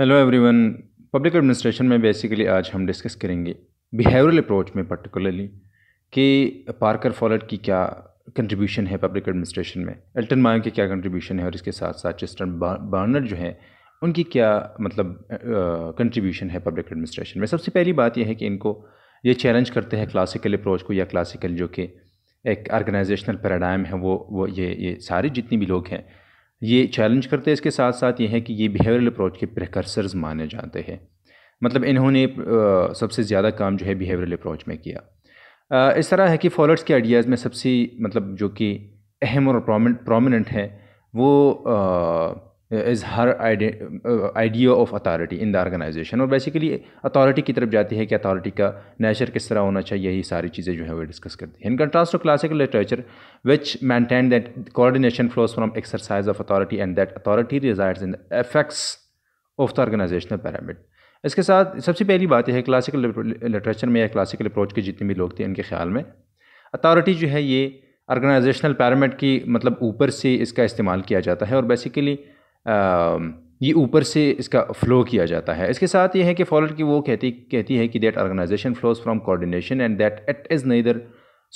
Hello everyone public administration में basically आज हम डिस्कस करेंगे बिहेवियरल अप्रोच में पर्टिकुलरली कि पार्कर फॉलट की क्या कंट्रीब्यूशन है पब्लिक एडमिनिस्ट्रेशन में एल्टन मायो की क्या कंट्रीब्यूशन है और इसके साथ साथ चेस्टन बार्नर जो है उनकी क्या मतलब कंट्रीब्यूशन है पब्लिक एडमिनिस्ट्रेशन में सबसे पहली बात यह है कि इनको ये चैलेंज करते हैं क्लासिकल अप्रोच को या क्लासिकल जो कि एक ऑर्गेनाइजेशनल पैराडाइम है वो वो ये ये सारे जितने भी लोग हैं ये चैलेंज करते हैं इसके साथ साथ ये है कि ये बिहेवियरल अप्रोच के प्रकर्सर्स माने जाते हैं मतलब इन्होंने सबसे ज़्यादा काम जो है बिहेवियरल अप्रोच में किया इस तरह है कि फॉलोअर्स के आइडियाज़ में सबसे मतलब जो कि अहम और प्रोमिनेंट है वो is her idea of authority in the organisation और बेसिकली अथॉरिटी की तरफ जाती है कि अथॉरिटी का नेचर किस तरह होना चाहिए यही सारी चीज़ें जो है वो डिस्कस करती है in contrast to classical literature which maintain that coordination flows from exercise of authority and that authority resides in the effects of the organisational pyramid इसके साथ सबसे पहली बात यह है क्लासिकल लिटरेचर में या क्लासिकल अप्रोच के जितने भी लोग थे इनके ख्याल में अथॉरिटी जो है ये ऑर्गेनाइजेशनल पैरामिड की मतलब ऊपर से इसका इस्तेमाल किया जाता है और बेसिकली ये ऊपर से इसका फ़्लो किया जाता है इसके साथ ये है कि फॉलर की वो कहती कहती है कि that organisation flows from coordination and that it is neither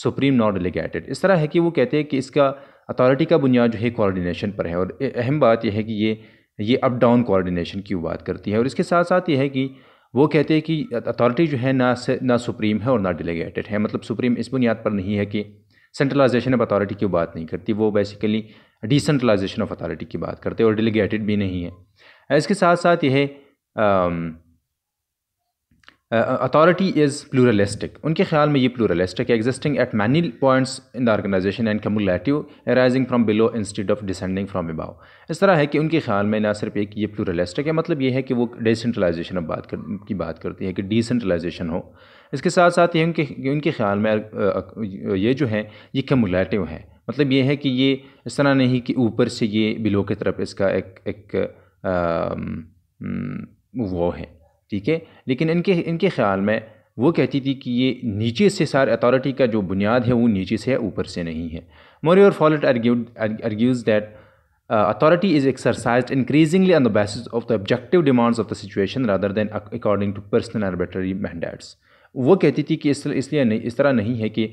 supreme not delegated इस तरह है कि वो कहते हैं कि इसका अथॉरिटी का बुनियाद जो है कोऑर्डिनेशन पर है और अहम बात यह है कि ये ये अप डाउन कोऑर्डिनेशन की बात करती है और इसके साथ साथ ये है कि वो कहते हैं कि अथॉरिटी जो है ना से ना सुप्रीम है और ना डेलीगेटेड है मतलब सुप्रीम इस बुनियाद पर नहीं है कि सेंट्रलाइजेशन ऑफ अथॉरिटी की बात नहीं करती वो बेसिकली डिसेंट्रलाइजेशन ऑफ अथॉरिटी की बात करते हैं और डेलीगेटेड भी नहीं है इसके साथ साथ यह अथॉरिटी इज़ प्लूरलिस्टिक उनके ख्याल में ये प्लूरलिस्टिक है existing at many points in the organisation and cumulative rising from below instead of descending from above इस तरह है कि उनके ख्याल में ना सिर्फ एक ये प्लूरलिस्टिक है मतलब ये है कि वो डिसेंट्रलाइजेशन बात कर, की बात करती है कि डिसेंट्रलाइजेशन हो इसके साथ साथ ये उनके उनके ख्याल में ये जो है ये कमुलेटिव है मतलब ये है कि ये इस तरह नहीं कि ऊपर से ये बिलो की तरफ इसका एक एक वो है ठीक है लेकिन इनके इनके ख्याल में वो कहती थी कि ये नीचे से सार अथॉरिटी का जो बुनियाद है वो नीचे से है ऊपर से नहीं है मोर और Follett argues that authority is exercise increasingly on the basis of the objective demands of the situation rather than according to personal arbitrary mandates वो कहती थी कि इस इसलिए नहीं इस तरह नहीं है कि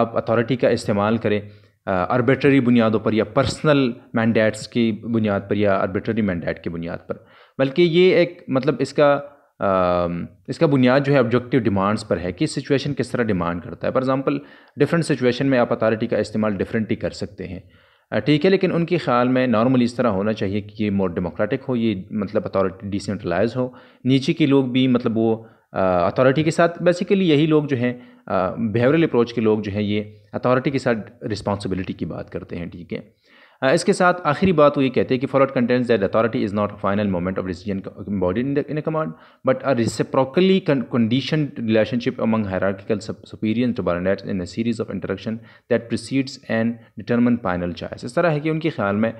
आप अथॉरिटी का इस्तेमाल करें आर्बिट्ररी बुनियादों पर या पर्सनल मैंडेट्स की बुनियाद पर या आर्बिट्री मैंडेट की बुनियाद पर बल्कि ये एक मतलब इसका आ, इसका बुनियाद जो है ऑब्जेक्टिव डिमांड्स पर है कि सिचुएशन किस तरह डिमांड करता है फॉर एग्जांपल डिफरेंट सिचुएशन में आप अथॉरिटी का इस्तेमाल डिफरेंटली कर सकते हैं ठीक है लेकिन उनके ख्याल में नॉर्मली इस तरह होना चाहिए कि ये मोर डेमोक्रेटिक हो ये मतलब अथॉरिटी डिसेंट्रलाइज हो नीचे के लोग भी मतलब वो अथॉरिटी के साथ बेसिकली यही लोग जो हैं बिहेवियरल अप्रोच के लोग जो है ये अथॉरिटी के साथ रिस्पॉन्सिबिलिटी की बात करते हैं ठीक है इसके साथ आखिरी बात वो ये कहते हैं कि forward contends that authority is not final moment of decision body in command but are reciprocally condition relationship among hierarchical superior to in a series of interaction that proceeds and determine final choice इस तरह है कि उनके ख्याल में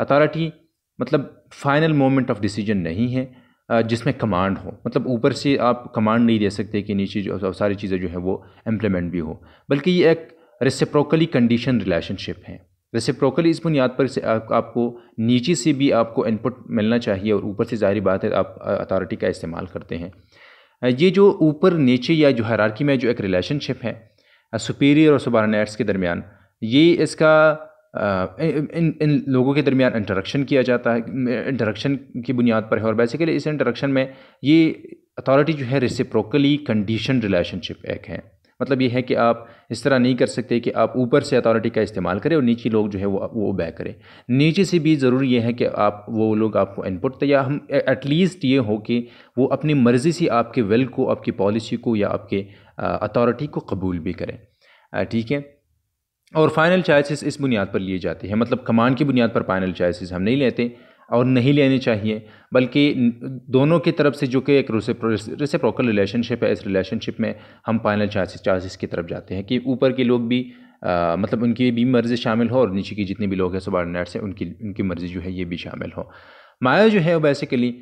authority मतलब final moment of decision नहीं है जिसमें कमांड हो मतलब ऊपर से आप कमांड नहीं दे सकते कि नीचे जो सारी चीज़ें जो है वो इम्प्लीमेंट भी हो बल्कि ये एक रेसिप्रोकली कंडीशन रिलेशनशिप है रेसिप्रोकली इस बुनियाद पर से आप, आपको नीचे से भी आपको इनपुट मिलना चाहिए और ऊपर से ज़ाहरी बात है आप अथॉरिटी का इस्तेमाल करते हैं ये जो ऊपर नीचे या जो हरारकी में जो एक रिलेशनशिप है सुपीरियर और सुबारनेट्स के दरमियान ये इसका इन इन, लोगों के दरमियान इंटरेक्शन किया जाता है इंटरेक्शन की बुनियाद पर है और बेसिकली इस इंटरेक्शन में ये अथॉरिटी जो है रिसिप्रोकली कंडीशन रिलेशनशिप एक है मतलब ये है कि आप इस तरह नहीं कर सकते कि आप ऊपर से अथॉरिटी का इस्तेमाल करें और नीचे लोग जो है वो वो बै करें नीचे से भी जरूरी ये है कि आप वो लोग आपको इनपुट या हम एटलीस्ट ये हो कि वो अपनी मर्ज़ी से आपके वेल को आपकी पॉलिसी को या आपके अथॉरिटी को कबूल भी करें ठीक है और फाइनल चॉइसेस इस बुनियाद पर लिए जाते हैं मतलब कमांड की बुनियाद पर फाइनल चॉइसेस हम नहीं लेते और नहीं लेने चाहिए बल्कि दोनों की तरफ से जो कि एक प्रोकल रिलेशनशिप है इस रिलेशनशिप में हम फाइनल चॉइसेस चॉइसेस की तरफ जाते हैं कि ऊपर के लोग भी आ, मतलब उनकी भी मर्ज़ी शामिल हो और नीचे की जितने भी लोग हैं सुबार्डिनेट्स से उनकी उनकी मर्ज़ी जो है ये भी शामिल हो माया जो है बेसिकली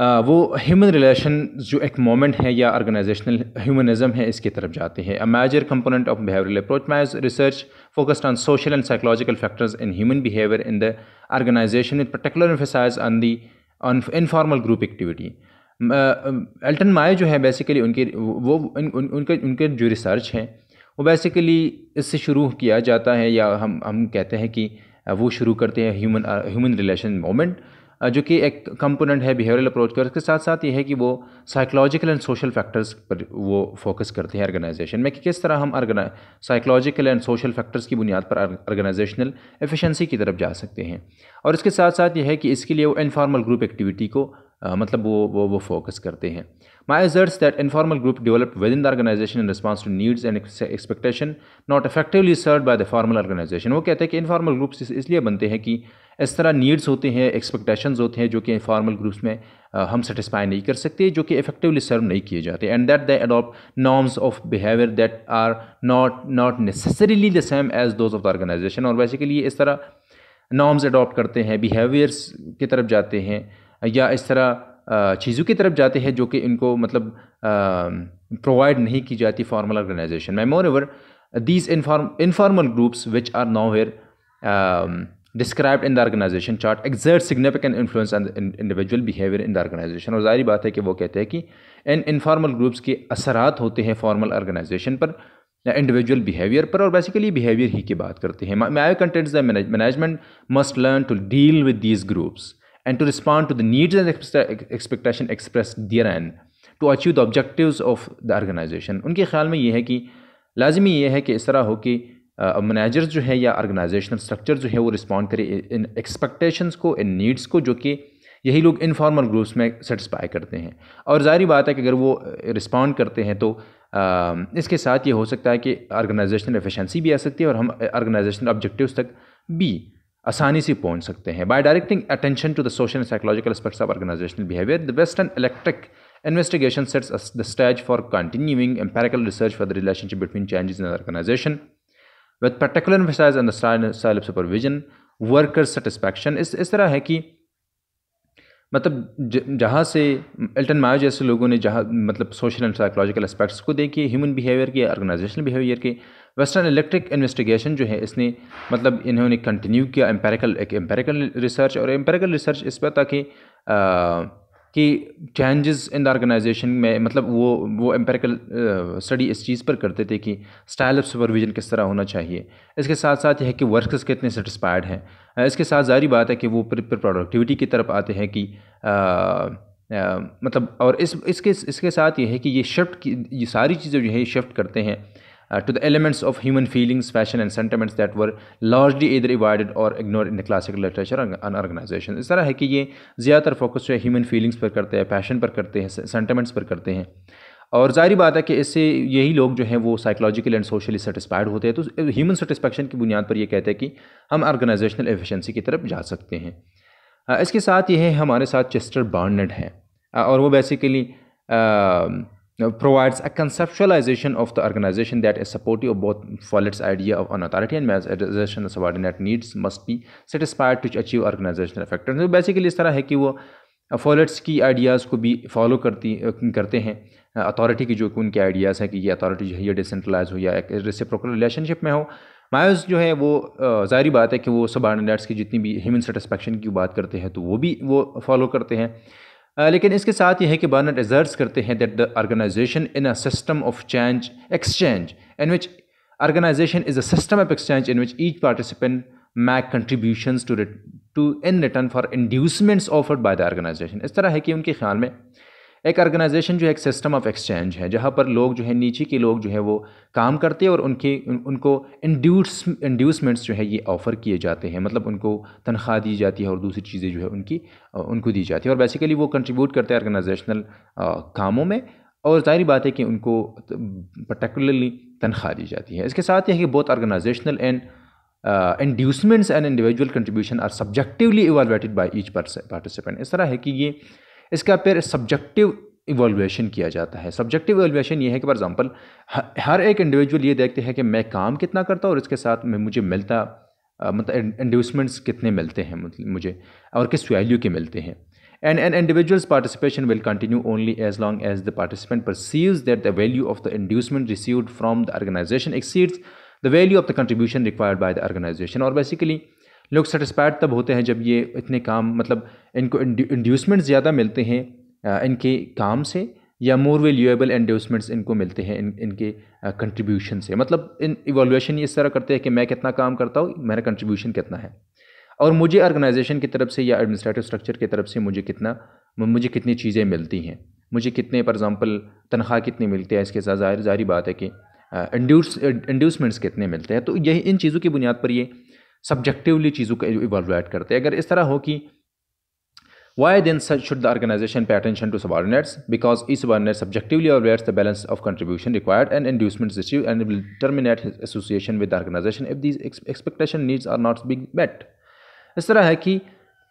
वो ह्यूमन रिलेशन जो एक मोमेंट है या ऑर्गेनाइजेशनल ह्यूमनिज्म है इसकी तरफ जाते हैं a major component of behavioural approach Mayo's research focused on social and psychological factors in human behaviour in the organisation in particular emphasise on the on informal group activity Elton Mayo जो है basically उनके वो उन, उन, उनके उनके जो research हैं वो बेसिकली इससे शुरू किया जाता है या हम हम कहते हैं कि वो शुरू करते हैं ह्यूमन ह्यूमन रिलेशन मोमेंट जो कि एक कंपोनेंट है बिहेवियरल अप्रोच का उसके साथ साथ ये है कि वो साइकोलॉजिकल एंड सोशल फैक्टर्स पर वो फोकस करते हैं ऑर्गेनाइजेशन में कि किस तरह हम साइकोलॉजिकल एंड सोशल फैक्टर्स की बुनियाद पर ऑर्गेनाइजेशनल एफिशिएंसी की तरफ जा सकते हैं और इसके साथ साथ ये है कि इसके लिए वो इनफॉर्मल ग्रुप एक्टिविटी को आ, मतलब वो वो वो फोकस करते हैं My asserts that informal group developed within the organization in response to needs and expectation not effectively served by the formal organization. वो कहते हैं कि informal groups इस इसलिए बनते हैं कि इस तरह needs होते हैं expectations होते हैं जो कि informal groups में हम सेटिस्फाई नहीं कर सकते जो कि इफेक्टिवली सर्व नहीं किए जाते and that they adopt norms of behaviour that are not not necessarily the same as those of the organisation और बेसिकली इस तरह नॉर्म्स अडॉप्ट करते हैं बिहेवियर्स की तरफ जाते हैं या इस तरह चीज़ों की तरफ जाते हैं जो कि इनको मतलब प्रोवाइड नहीं की जाती फॉर्मल ऑर्गेनाइजेशन में moreover these informal groups which are nowhere describe in the organisation chart exert significant influence influence on the individual behavior और जाहिर बात है कि वो कहते हैं कि इन इनफॉर्मल ग्रुप्स के असरात होते हैं फॉर्मल ऑर्गेनाइजेशन पर इंडिविजुअल बिहेवियर पर और बेसिकली बिहेवियर ही की बात करते हैं Mayo contends the management must learn to deal with these groups and to respond to the needs and expectation expressed therein to achieve the objectives of the organization उनके ख्याल में ये है कि लाजमी ये है कि इस तरह हो कि मैनेजर जो है या ऑर्गेनाइजेशनल स्ट्रक्चर जो है वो रिस्पॉन्ड करे इन एक्सपेक्टेशंस को इन नीड्स को जो कि यही लोग इनफॉर्मल ग्रुप्स में सेटिस्फाई करते हैं और जाहिर बात है कि अगर वो रिस्पॉन्ड करते हैं तो आ, इसके साथ ये हो सकता है कि ऑर्गेनाइजेशनल एफिशिएंसी भी आ सकती है और हम ऑर्गेनाइजेशनल ऑब्जेक्टिव तक भी आसानी से पहुंच सकते हैं by directing attention to the social and psychological aspects of organisational behaviour the Western Electric investigation sets the stage for continuing empirical research for the relationship between changes in organisation with particular emphasise on the style of supervision workers satisfaction इस इस तरह है कि मतलब जहाँ से Elton Mayo जैसे लोगों ने जहाँ मतलब सोशल एंड साइकोलॉजिकल एस्पेक्ट्स को देखिए ह्यूमन बिहेवियर के ऑर्गेनाइजेशनल बिहेवियर के वेस्टर्न इलेक्ट्रिक इन्वेस्टिगेशन जो है इसने मतलब इन्होंने कंटिन्यू किया एम्पेरिकल एक एम्पेरिकल रिसर्च और एम्पेरिकल रिसर्च इस पर था कि कि चेंजेस इन द ऑर्गेनाइजेशन में मतलब वो वो एम्पेरिकल स्टडी इस चीज़ पर करते थे कि स्टाइल ऑफ सुपरविजन किस तरह होना चाहिए इसके साथ साथ यह है कि वर्कर्स कितने सेटिस्फाइड हैं इसके साथ जारी बात है कि वो प्रोडक्टिविटी की तरफ आते हैं कि आ, आ, मतलब और इस इसके इसके साथ ये है कि ये शिफ्ट की ये सारी चीज़ें जो है ये शिफ्ट करते हैं to uh, to the elements of human feelings, and and sentiments that were largely either avoided or ignored in the classical literature and organization इस तरह है कि ये ज़्यादातर फोकस जो है ह्यूमन फीलिंग्स पर करते हैं पैशन पर करते हैं सेंटिमेंट्स पर करते हैं और जाहिर बात है कि इससे यही लोग जो हैं वो साइकोलॉजिकल एंड सोशली सेटिस्फाइड होते हैं तो ह्यूमन सेटिस्फेक्शन की बुनियाद पर ये कहते हैं कि हम ऑर्गेनाइजेशनल एफिशिएंसी की तरफ जा सकते हैं इसके साथ ये है हमारे साथ चेस्टर बार्नेट हैं और वो basically provides a conceptualization of the organization that is supportive of both Follett's idea of an authority and organization of subordinate needs must be satisfied to achieve organizational effectiveness. So basically, इस तरह है कि वो फॉलेट्स की ideas को भी follow करती करते हैं अथॉरिटी की जो कि उनके आइडियाज़ हैं कि ये अथॉरिटी जो है ये डिसेंट्रलाइज हो या एक रिसिप्रोकल रिलेशनशिप में हो मायोस जो है वो ज़ाहरी बात है कि वो सब की जितनी भी ह्यूमन सेटिस्फेक्शन की बात करते हैं तो वो भी वो फॉलो करते हैं लेकिन इसके साथ यह है कि बर्नर एजर्स करते हैं that the organisation in a system of change exchange in which organisation is a system of exchange in which each participant make contribution to to in return for inducements offered by the organisation इस तरह है कि उनके ख्याल में एक organisation जो है एक सिस्टम ऑफ एक्सचेंज है जहाँ पर लोग जो है नीचे के लोग जो है वो काम करते हैं और उनके उन, उनको इंड्यूस इंड्यूसमेंट्स जो है ये ऑफ़र किए जाते हैं मतलब उनको तनख्वाह दी जाती है और दूसरी चीज़ें जो है उनकी उनको दी जाती है और बेसिकली वो कंट्रीब्यूट करते हैं ऑर्गेनाइजेशनल कामों में और जाहिर बात है कि उनको पर्टिकुलरली तनख्वाह दी जाती है इसके साथ यह कि बहुत organisational and inducements and individual contribution are subjectively evaluated by each participant इस तरह है कि ये इसका फिर सब्जेक्टिव इवोल्यूशन किया जाता है सब्जेक्टिव इवोल्यूशन ये है कि फॉर एग्जांपल हर एक इंडिविजुअल ये देखते हैं कि मैं काम कितना करता हूँ और इसके साथ में मुझे मिलता मतलब इंड्यूसमेंट्स कितने मिलते हैं मतलब मुझे और किस वैल्यू के मिलते हैं and an individual's participation will continue only as long as the participant perceives that the value of the inducement received from the organisation exceeds the value of the contribution required by the organisation और basically लोग satisfied तब होते हैं जब ये इतने काम मतलब इनको इंड्यूसमेंट ज़्यादा मिलते हैं इनके काम से या मोर वेल्यूएबल एंडोसमेंट्स इनको मिलते हैं इन इनके कंट्रीब्यूशन से मतलब इन इवोल्यूशन इस तरह करते हैं कि मैं कितना काम करता हूँ मेरा कंट्रीब्यूशन कितना है और मुझे ऑर्गेनाइजेशन की तरफ से या एडमिनिस्ट्रेटिव स्ट्रक्चर की तरफ से मुझे कितना मुझे कितनी चीज़ें मिलती हैं मुझे कितने फॉर एग्ज़ाम्पल तनख्वाह कितनी मिलती है इसके साथ जाहिर जारी बात है कि इंड्यूस इंड्यूसमेंट्स कितने मिलते हैं तो यही इन चीज़ों की बुनियाद पर ये सब्जेक्टिवली चीज़ों को इवेलुएट करते हैं अगर इस तरह हो कि why then such should the organisation pay attention to subordinates because इस worker subjectively aware the balance of contribution required and inducement receive and will terminate association with organisation if these expectation needs are not being met इस तरह है कि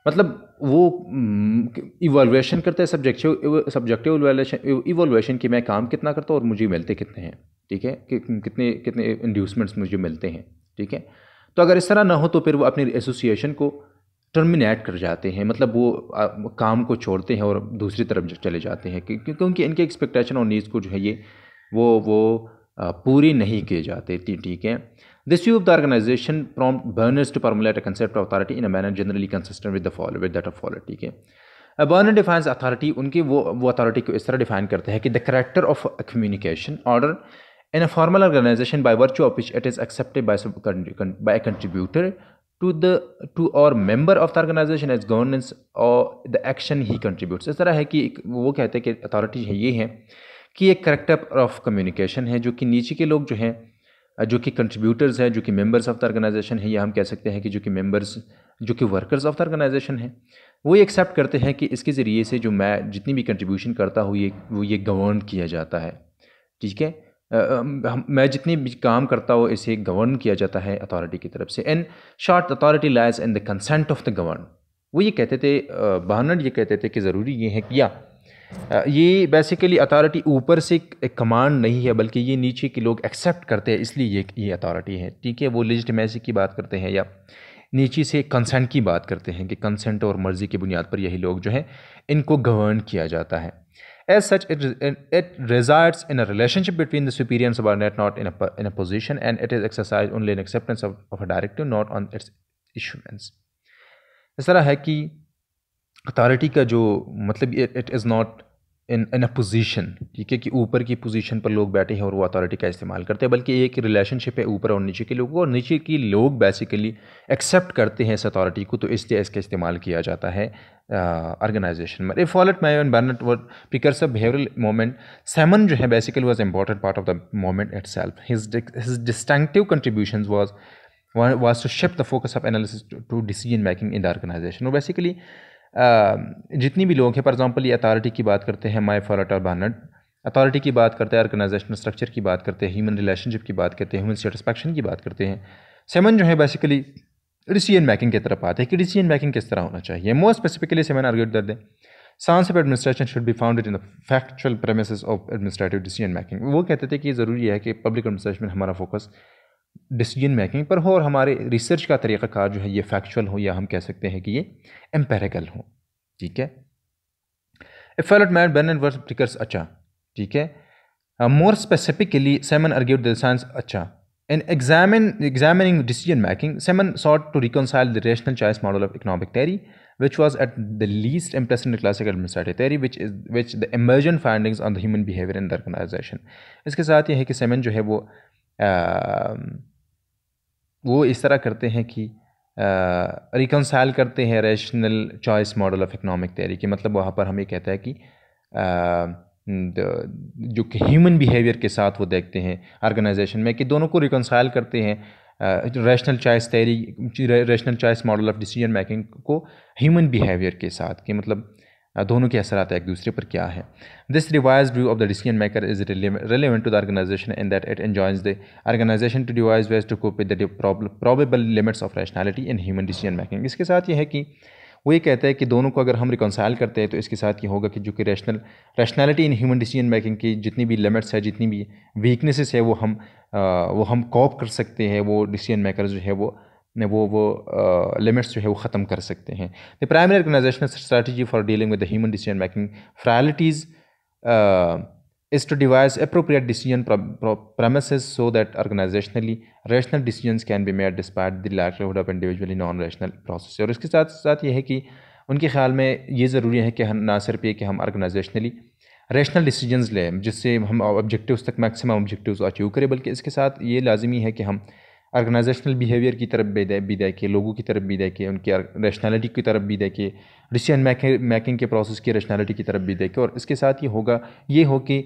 मतलब वो इवोलुएशन हम्म, करते हैं subjective subjective इवोलुएशन की मैं काम कितना करता हूँ और मुझे मिलते कितने हैं ठीक है कि कितने कितने इंड्यूसमेंट्स मुझे मिलते हैं ठीक है तो अगर इस तरह ना हो तो फिर वो अपनी एसोसिएशन को टर्मिनेट कर जाते हैं मतलब वो काम को छोड़ते हैं और दूसरी तरफ चले जाते हैं क्योंकि इनके एक्सपेक्टेशन और नीड्स को जो है ये वो वो पूरी नहीं किए जाते ठीक है this view of the organisation prompts Barnard's to formulate a concept of authority in a manner generally consistent with the follow with that ठीक है बर्नर डिफाइंस अथॉरिटी उनकी वो वो अथॉरिटी को इस तरह डिफाइन करते हैं कि the character of communication order in a formal organization by virtue of which it is accepted by, some, by a contributor to the to or member of the organization as governance or the action he contributes इस तरह है कि वो कहते हैं कि authority है ये है कि एक करेक्टर ऑफ कम्युनिकेशन है जो कि नीचे के लोग जो हैं जो कि कंट्रीब्यूटर्स हैं जो कि मेंबर्स ऑफ द ऑर्गेनाइजेशन है या हम कह सकते हैं कि जो कि मेंबर्स जो कि वर्कर्स ऑफ द ऑर्गेनाइजेशन है वो ये एक्सेप्ट करते हैं कि इसके ज़रिए से जो मैं जितनी भी कंट्रीब्यूशन करता हूँ ये वो ये गवर्न किया जाता है ठीक है मैं जितनी भी काम करता हूँ इसे गवर्न किया जाता है अथॉरिटी की तरफ से and short authority lies in the consent of the govern वो ये कहते थे बहनड ये कहते थे कि ज़रूरी ये है कि या ये बेसिकली अथॉरिटी ऊपर से एक कमांड नहीं है बल्कि ये नीचे के लोग एक्सेप्ट करते हैं इसलिए ये ये अथॉरिटी है ठीक है वो लिजिटमेसी की बात करते हैं या नीचे से कंसेंट की बात करते हैं कि कंसेंट और मर्ज़ी की बुनियाद पर यही लोग जो हैं इनको गवर्न किया जाता है As such, it, it resides in a relationship between the superior and subordinate, not in a, in a position, and it is exercised only in acceptance of, of a directive, not on its issuance. इस तरह है कि authority का जो मतलब इन इन a position ठीक है कि ऊपर की पोजीशन पर लोग बैठे हैं और वो अथॉरिटी का इस्तेमाल करते हैं बल्कि एक रिलेशनशिप है ऊपर और नीचे के लोगों और नीचे की लोग बेसिकली एक्सेप्ट करते हैं इस अथॉरिटी को तो इसलिए इसका इस्तेमाल किया जाता है ऑर्गेनाइजेशन में if Follett Mayo and Barnard were precursors a behavioural movement Simon जो है basically was important part of the movement इट सेल्फ his distinctive contribution was was to shift the focus of analysis to decision making in the organisation और basically जितनी भी लोग हैं for example ये अथॉरिटी की बात करते हैं माई फॉरट और बानट अथॉरिटी की बात करते हैं ऑर्गेनाइजेशनल स्ट्रक्चर की बात करते हैं ह्यूमन रिलेशनशिप की बात करते हैं ह्यूमन सेटिसफेक्शन की बात करते हैं सेमन जो है बेसिकली डिसीजन मेकिंग की तरफ आते हैं कि डिसीजन मेकिंग किस तरह होना चाहिए most specifically Simon argued that the science of administration should be founded in the factual premise of administrative decision making वो कहते थे कि ज़रूरी है कि पब्लिक एडमिनिस्ट्रेशन में हमारा फोकस डिसीजन मेकिंग पर हो और हमारे रिसर्च का तरीक़ाकार जो है ये फैक्चुअल हो या हम कह सकते हैं कि ये एम्पेरिकल हो ठीक है एफेलट मैट बर्न एंड वर्स अच्छा ठीक है more specifically Simon argue the science अच्छा in examining examining decision making Simon sought to reconcile the rational choice model of economic theory which was at the least impress classical theory which is which the emergent findings on the human behaviour in the organisation इसके साथ ये है कि semen जो है वो वो इस तरह करते हैं कि रिकनसाइल करते हैं rational choice model of economic theory के मतलब वहाँ पर हम ये है कि आ, जो कि ह्यूमन बिहेवियर के साथ वो देखते हैं ऑर्गेनाइजेशन में कि दोनों को रिकनसाइल करते हैं rational choice theory rational choice model of decision making को ह्यूमन बिहेवियर के साथ कि मतलब दोनों के असर एक दूसरे पर क्या है this revised view of the decision maker is relevant to the organisation in that it enjoys the organisation to devise ways to cope with probable limits of rationality in human decision making इसके साथ ये है कि वो ये कहता है कि दोनों को अगर हम रिकॉन्साइल करते हैं तो इसके साथ ये होगा कि जो कि rational rationality in human decision making की जितनी भी लिमिट्स है जितनी भी वीकनेसेस है वो हम आ, वो हम कॉप कर सकते हैं वो डिसीजन मेकर जो है वो वो वो लिमिट्स जो है वो ख़त्म कर सकते हैं the primary organisational strategy for dealing with the human decision making frailties is to devise appropriate decision premises so that organizationally rational decisions can be made despite the likelihood of individually non rational process और इसके साथ साथ ये है कि उनके ख्याल में ये ज़रूरी है कि हम ना सिर्फ ये कि हम ऑर्गेनाइजेशनली रेशनल डिसीजंस लें जिससे हम ऑब्जेक्टिव्स तक मैक्सिमम ऑब्जेक्टिव्स अचीव करें बल्कि इसके साथ ये लाजमी है कि हम ऑर्गेनाइजेशनल बिहेवियर की तरफ भी देखें लोगों की तरफ भी देखें उनकी रैशनैलिटी की तरफ भी देखे डिसीजन मेकिंग के प्रोसेस की रैशनैलिटी की तरफ भी देखे और इसके साथ ये होगा ये हो कि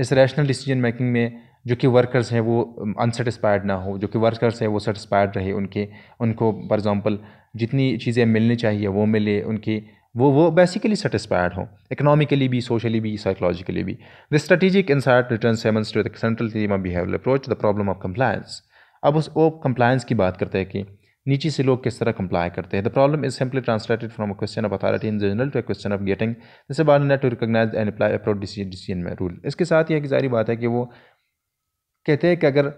इस रैशनल डिसीजन मेकिंग में जो कि वर्कर्स हैं वो अनसेटिस्फाइड ना हो जो कि वर्कर्स हैं वो सेटिस्फाइड रहे उनके उनको फॉर एग्ज़ाम्पल जितनी चीज़ें मिलनी चाहिए वो मिले उनकी वो वो बेसिकली सेटिस्फाइड हों इकोनॉमिकली भी सोशली भी साइकोलॉजिकली भी the strategic insight return seven to central theme of behaviour approach the problem of compliance अब उस वो कंप्लायंस की बात करते हैं कि नीचे से लोग किस तरह कंप्लाई करते हैं the problem is simply translated from a question of authority in general to question of getting this about net to recognise and apply approved decision में रूल इसके साथ ही एक जारी बात है कि वो कहते हैं कि अगर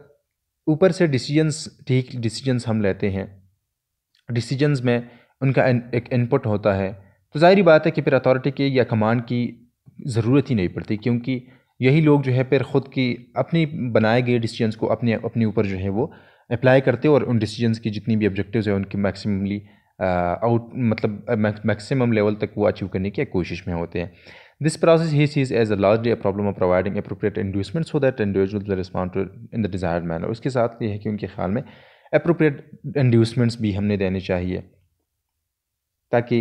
ऊपर से डिसीजंस ठीक डिसीजंस हम लेते हैं डिसीजंस में उनका एक इनपुट होता है तो जाहिर बात है कि फिर अथॉरिटी की या कमांड की ज़रूरत ही नहीं पड़ती क्योंकि यही लोग जो है फिर ख़ुद की अपनी बनाए गए डिसीजंस को अपने अपने ऊपर जो है वो अप्लाई करते और उन डिसीजंस की जितनी भी ऑब्जेक्टिव्स है उनकी मैक्सिमली आउट मतलब मैक्सिमम लेवल तक वो अचीव करने की कोशिश में होते हैं दिस प्रोसेस ही sees as a largely problem of providing appropriate inducement so that individual respond respond to in the उसके साथ ये है कि उनके ख्याल में अप्रोप्रिएट इंडूसमेंट्स भी हमने देने चाहिए ताकि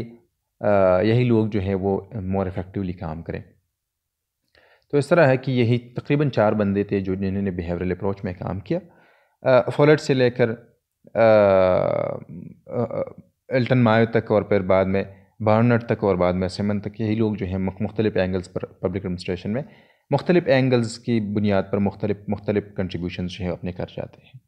यही लोग जो है वो मोर इफेक्टिवली काम करें तो इस तरह है कि यही तकरीबन चार बंदे थे जो जिन्होंने बिहेवियरल अप्रोच में काम किया फॉलेट से लेकर एल्टन मायो तक और फिर बाद में बार्नर तक और बाद में सेमन तक यही लोग जो हैं मुख्तलिफ एंगल्स पर पब्लिक एडमिनिस्ट्रेशन में मुख्तलिफ एंगल्स की बुनियाद पर मुख्तलिफ मुख्तलिफ कंट्रीब्यूशन जो है अपने कर जाते हैं